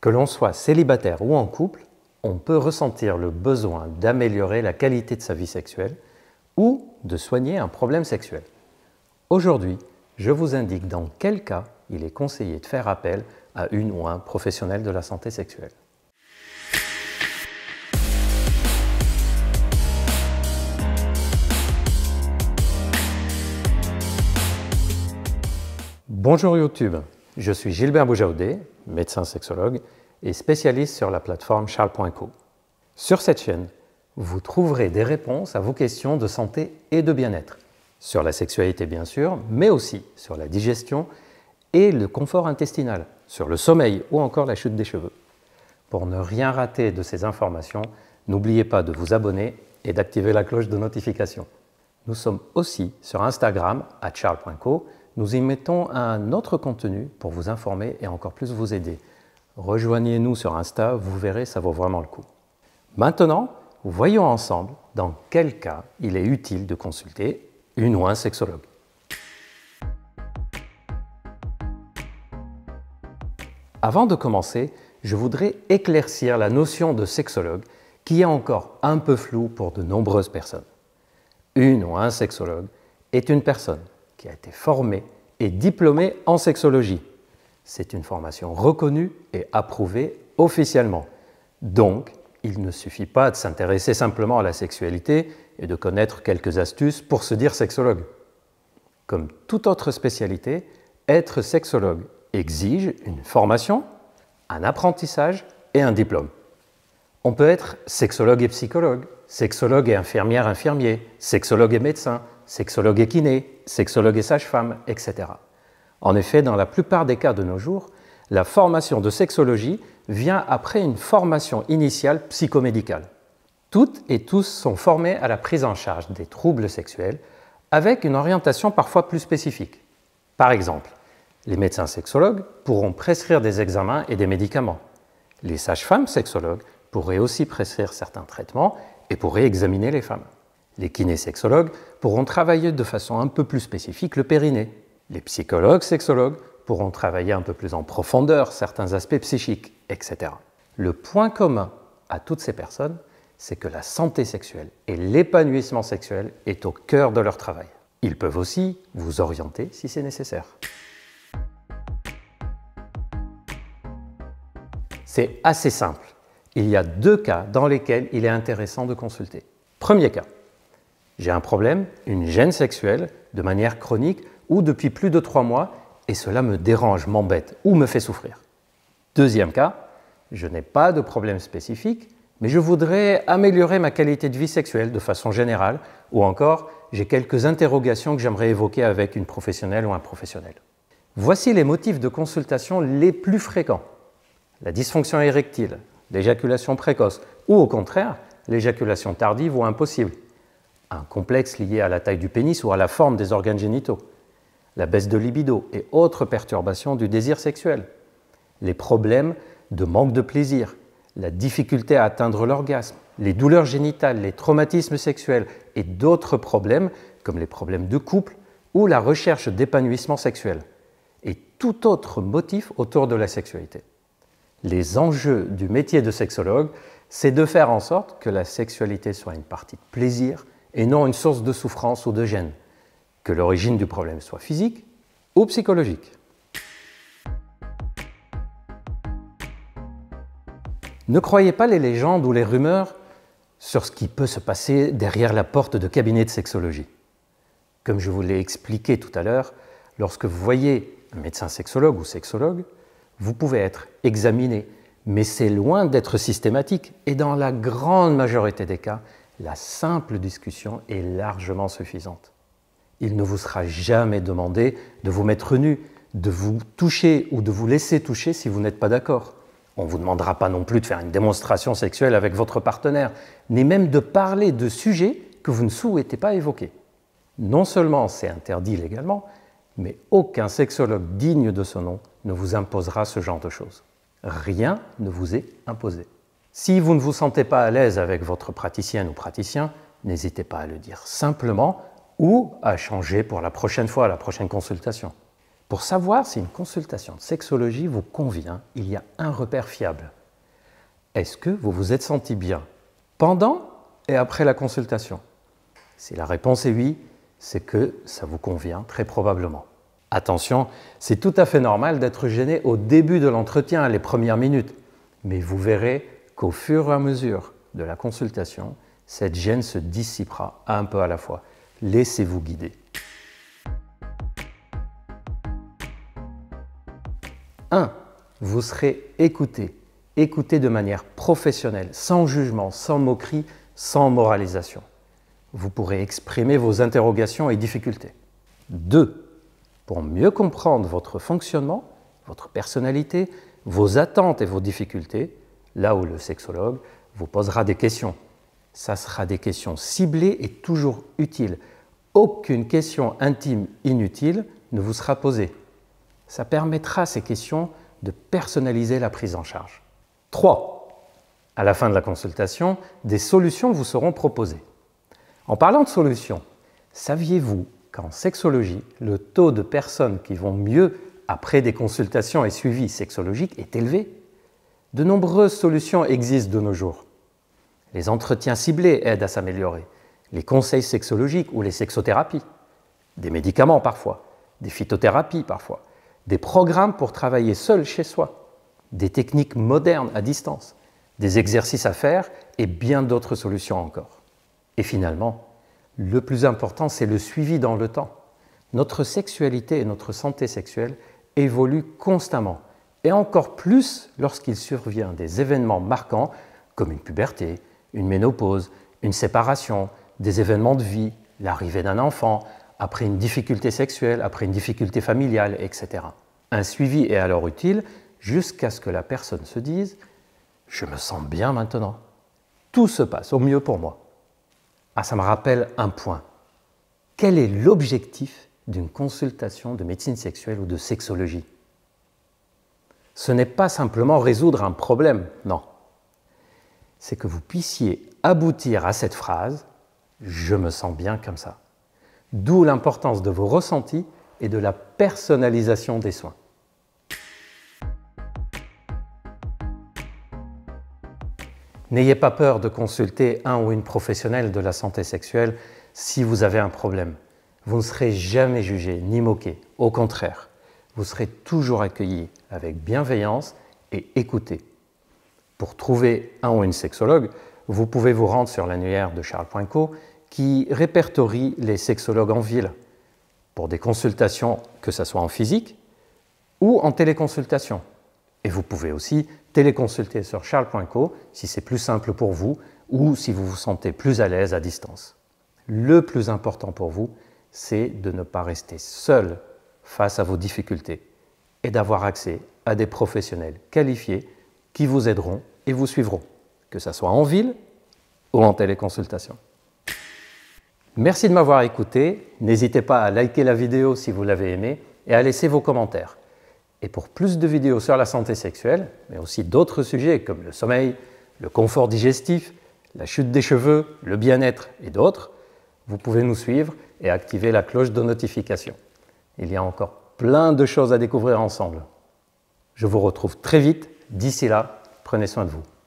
Que l'on soit célibataire ou en couple, on peut ressentir le besoin d'améliorer la qualité de sa vie sexuelle ou de soigner un problème sexuel. Aujourd'hui, je vous indique dans quel cas il est conseillé de faire appel à une ou un professionnel de la santé sexuelle. Bonjour YouTube je suis Gilbert Boujaudet, médecin sexologue et spécialiste sur la plateforme charles.co. Sur cette chaîne, vous trouverez des réponses à vos questions de santé et de bien-être, sur la sexualité bien sûr, mais aussi sur la digestion et le confort intestinal, sur le sommeil ou encore la chute des cheveux. Pour ne rien rater de ces informations, n'oubliez pas de vous abonner et d'activer la cloche de notification. Nous sommes aussi sur Instagram à charles.co nous y mettons un autre contenu pour vous informer et encore plus vous aider. Rejoignez-nous sur Insta, vous verrez, ça vaut vraiment le coup. Maintenant, voyons ensemble dans quel cas il est utile de consulter une ou un sexologue. Avant de commencer, je voudrais éclaircir la notion de sexologue qui est encore un peu floue pour de nombreuses personnes. Une ou un sexologue est une personne qui a été formé et diplômé en sexologie. C'est une formation reconnue et approuvée officiellement. Donc, il ne suffit pas de s'intéresser simplement à la sexualité et de connaître quelques astuces pour se dire sexologue. Comme toute autre spécialité, être sexologue exige une formation, un apprentissage et un diplôme. On peut être sexologue et psychologue, sexologue et infirmière, infirmier, sexologue et médecin, sexologue et kiné, sexologue et sage-femme, etc. En effet, dans la plupart des cas de nos jours, la formation de sexologie vient après une formation initiale psychomédicale. Toutes et tous sont formés à la prise en charge des troubles sexuels avec une orientation parfois plus spécifique. Par exemple, les médecins sexologues pourront prescrire des examens et des médicaments. Les sages-femmes sexologues pourraient aussi prescrire certains traitements et pour réexaminer les femmes. Les kinésexologues pourront travailler de façon un peu plus spécifique le périnée. Les psychologues sexologues pourront travailler un peu plus en profondeur certains aspects psychiques, etc. Le point commun à toutes ces personnes, c'est que la santé sexuelle et l'épanouissement sexuel est au cœur de leur travail. Ils peuvent aussi vous orienter si c'est nécessaire. C'est assez simple il y a deux cas dans lesquels il est intéressant de consulter. Premier cas, j'ai un problème, une gêne sexuelle, de manière chronique ou depuis plus de trois mois, et cela me dérange, m'embête ou me fait souffrir. Deuxième cas, je n'ai pas de problème spécifique, mais je voudrais améliorer ma qualité de vie sexuelle de façon générale, ou encore j'ai quelques interrogations que j'aimerais évoquer avec une professionnelle ou un professionnel. Voici les motifs de consultation les plus fréquents. La dysfonction érectile, l'éjaculation précoce, ou au contraire, l'éjaculation tardive ou impossible, un complexe lié à la taille du pénis ou à la forme des organes génitaux, la baisse de libido et autres perturbations du désir sexuel, les problèmes de manque de plaisir, la difficulté à atteindre l'orgasme, les douleurs génitales, les traumatismes sexuels et d'autres problèmes comme les problèmes de couple ou la recherche d'épanouissement sexuel et tout autre motif autour de la sexualité les enjeux du métier de sexologue, c'est de faire en sorte que la sexualité soit une partie de plaisir et non une source de souffrance ou de gêne, que l'origine du problème soit physique ou psychologique. Ne croyez pas les légendes ou les rumeurs sur ce qui peut se passer derrière la porte de cabinet de sexologie. Comme je vous l'ai expliqué tout à l'heure, lorsque vous voyez un médecin sexologue ou sexologue, vous pouvez être examiné, mais c'est loin d'être systématique. Et dans la grande majorité des cas, la simple discussion est largement suffisante. Il ne vous sera jamais demandé de vous mettre nu, de vous toucher ou de vous laisser toucher si vous n'êtes pas d'accord. On ne vous demandera pas non plus de faire une démonstration sexuelle avec votre partenaire, ni même de parler de sujets que vous ne souhaitez pas évoquer. Non seulement c'est interdit légalement, mais aucun sexologue digne de ce nom ne vous imposera ce genre de choses. Rien ne vous est imposé. Si vous ne vous sentez pas à l'aise avec votre praticienne ou praticien, n'hésitez pas à le dire simplement ou à changer pour la prochaine fois, la prochaine consultation. Pour savoir si une consultation de sexologie vous convient, il y a un repère fiable. Est-ce que vous vous êtes senti bien pendant et après la consultation Si la réponse est oui, c'est que ça vous convient très probablement. Attention, c'est tout à fait normal d'être gêné au début de l'entretien, les premières minutes, mais vous verrez qu'au fur et à mesure de la consultation, cette gêne se dissipera un peu à la fois. Laissez-vous guider. 1. Vous serez écouté, écouté de manière professionnelle, sans jugement, sans moquerie, sans moralisation. Vous pourrez exprimer vos interrogations et difficultés. 2 pour mieux comprendre votre fonctionnement, votre personnalité, vos attentes et vos difficultés, là où le sexologue vous posera des questions. Ça sera des questions ciblées et toujours utiles. Aucune question intime inutile ne vous sera posée. Ça permettra ces questions de personnaliser la prise en charge. 3. À la fin de la consultation, des solutions vous seront proposées. En parlant de solutions, saviez-vous en sexologie, le taux de personnes qui vont mieux après des consultations et suivis sexologiques est élevé. De nombreuses solutions existent de nos jours. Les entretiens ciblés aident à s'améliorer, les conseils sexologiques ou les sexothérapies, des médicaments parfois, des phytothérapies parfois, des programmes pour travailler seul chez soi, des techniques modernes à distance, des exercices à faire et bien d'autres solutions encore. Et finalement, le plus important, c'est le suivi dans le temps. Notre sexualité et notre santé sexuelle évoluent constamment, et encore plus lorsqu'il survient des événements marquants comme une puberté, une ménopause, une séparation, des événements de vie, l'arrivée d'un enfant, après une difficulté sexuelle, après une difficulté familiale, etc. Un suivi est alors utile jusqu'à ce que la personne se dise ⁇ Je me sens bien maintenant ⁇ Tout se passe au mieux pour moi. Ah, ça me rappelle un point. Quel est l'objectif d'une consultation de médecine sexuelle ou de sexologie Ce n'est pas simplement résoudre un problème, non. C'est que vous puissiez aboutir à cette phrase ⁇ Je me sens bien comme ça ⁇ D'où l'importance de vos ressentis et de la personnalisation des soins. N'ayez pas peur de consulter un ou une professionnelle de la santé sexuelle si vous avez un problème. Vous ne serez jamais jugé ni moqué. Au contraire, vous serez toujours accueilli avec bienveillance et écouté. Pour trouver un ou une sexologue, vous pouvez vous rendre sur l'annuaire de Charles qui répertorie les sexologues en ville pour des consultations, que ce soit en physique ou en téléconsultation. Et vous pouvez aussi Téléconsultez sur charles.co si c'est plus simple pour vous ou si vous vous sentez plus à l'aise à distance. Le plus important pour vous, c'est de ne pas rester seul face à vos difficultés et d'avoir accès à des professionnels qualifiés qui vous aideront et vous suivront, que ce soit en ville ou en téléconsultation. Merci de m'avoir écouté, n'hésitez pas à liker la vidéo si vous l'avez aimée et à laisser vos commentaires. Et pour plus de vidéos sur la santé sexuelle, mais aussi d'autres sujets comme le sommeil, le confort digestif, la chute des cheveux, le bien-être et d'autres, vous pouvez nous suivre et activer la cloche de notification. Il y a encore plein de choses à découvrir ensemble. Je vous retrouve très vite. D'ici là, prenez soin de vous.